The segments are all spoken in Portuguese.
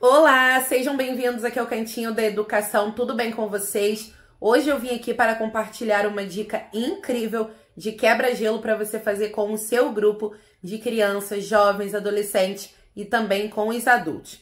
Olá, sejam bem-vindos aqui ao Cantinho da Educação, tudo bem com vocês? Hoje eu vim aqui para compartilhar uma dica incrível de quebra-gelo para você fazer com o seu grupo de crianças, jovens, adolescentes e também com os adultos.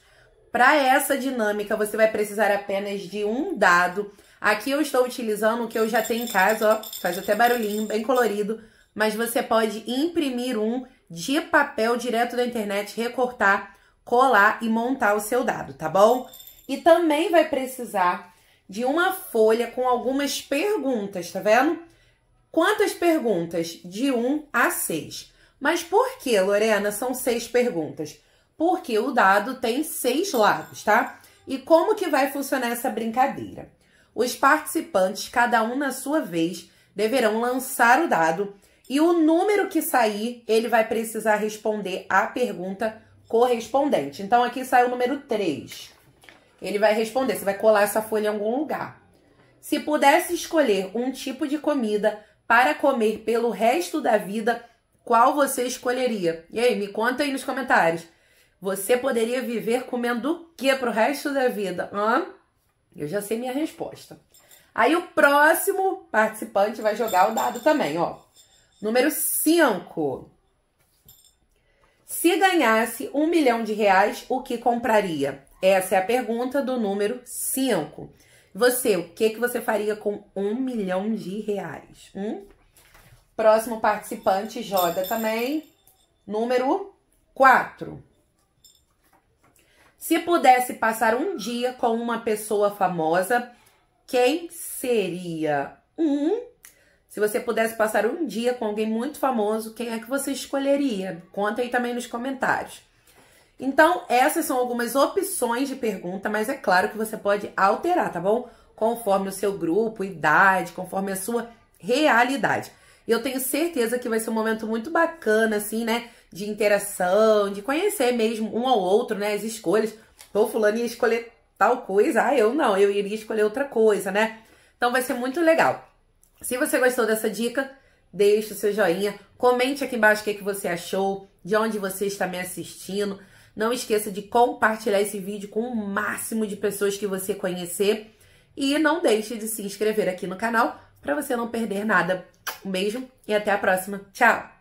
Para essa dinâmica, você vai precisar apenas de um dado. Aqui eu estou utilizando o que eu já tenho em casa, ó, faz até barulhinho, bem colorido, mas você pode imprimir um de papel direto da internet, recortar colar e montar o seu dado, tá bom? E também vai precisar de uma folha com algumas perguntas, tá vendo? Quantas perguntas? De 1 a 6. Mas por que, Lorena, são seis perguntas? Porque o dado tem seis lados, tá? E como que vai funcionar essa brincadeira? Os participantes, cada um na sua vez, deverão lançar o dado e o número que sair, ele vai precisar responder à pergunta correspondente. Então, aqui sai o número 3. Ele vai responder, você vai colar essa folha em algum lugar. Se pudesse escolher um tipo de comida para comer pelo resto da vida, qual você escolheria? E aí, me conta aí nos comentários. Você poderia viver comendo o que para o resto da vida? Hã? Eu já sei minha resposta. Aí o próximo participante vai jogar o dado também, ó. Número 5. Se ganhasse um milhão de reais, o que compraria? Essa é a pergunta do número 5. Você, o que, que você faria com um milhão de reais? Hum? Próximo participante joga também. Número 4. Se pudesse passar um dia com uma pessoa famosa, quem seria? Um se você pudesse passar um dia com alguém muito famoso, quem é que você escolheria? Conta aí também nos comentários. Então, essas são algumas opções de pergunta, mas é claro que você pode alterar, tá bom? Conforme o seu grupo, idade, conforme a sua realidade. E eu tenho certeza que vai ser um momento muito bacana, assim, né? De interação, de conhecer mesmo um ao outro, né? As escolhas. Pô, fulano ia escolher tal coisa, ah, eu não, eu iria escolher outra coisa, né? Então vai ser muito legal. Se você gostou dessa dica, deixe o seu joinha, comente aqui embaixo o é que, você achou, de onde você está me assistindo. Não esqueça de compartilhar esse vídeo com o máximo de pessoas que você conhecer. E não deixe de se inscrever aqui no canal para você não perder nada. Um beijo e até a próxima. Tchau!